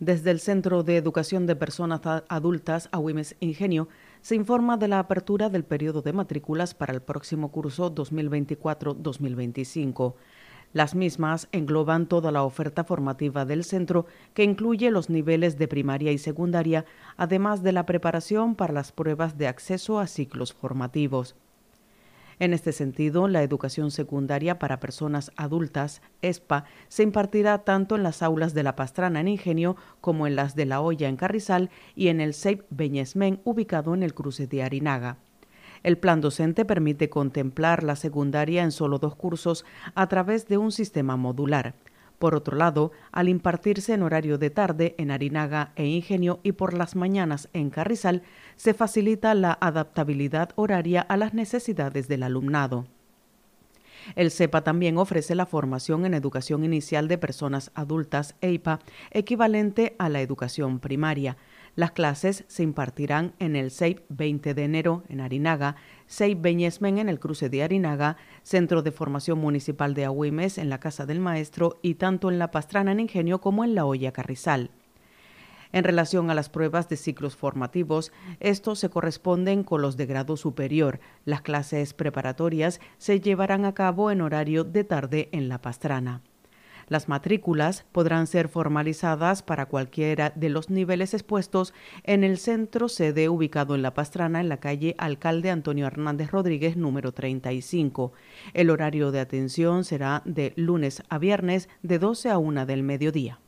Desde el Centro de Educación de Personas Adultas, AWIMES Ingenio, se informa de la apertura del periodo de matrículas para el próximo curso 2024-2025. Las mismas engloban toda la oferta formativa del centro, que incluye los niveles de primaria y secundaria, además de la preparación para las pruebas de acceso a ciclos formativos. En este sentido, la educación secundaria para personas adultas, ESPA, se impartirá tanto en las aulas de La Pastrana en Ingenio como en las de La Hoya en Carrizal y en el SEIP Beñesmen, ubicado en el cruce de Arinaga. El plan docente permite contemplar la secundaria en solo dos cursos a través de un sistema modular. Por otro lado, al impartirse en horario de tarde en Arinaga e Ingenio y por las mañanas en Carrizal, se facilita la adaptabilidad horaria a las necesidades del alumnado. El CEPA también ofrece la formación en educación inicial de personas adultas EIPA, equivalente a la educación primaria, las clases se impartirán en el 6 20 de enero en Arinaga, SEIP Beñesmen en el cruce de Arinaga, Centro de Formación Municipal de Aguimes en la Casa del Maestro y tanto en La Pastrana en Ingenio como en La Olla Carrizal. En relación a las pruebas de ciclos formativos, estos se corresponden con los de grado superior. Las clases preparatorias se llevarán a cabo en horario de tarde en La Pastrana. Las matrículas podrán ser formalizadas para cualquiera de los niveles expuestos en el centro sede ubicado en La Pastrana, en la calle Alcalde Antonio Hernández Rodríguez, número 35. El horario de atención será de lunes a viernes de 12 a 1 del mediodía.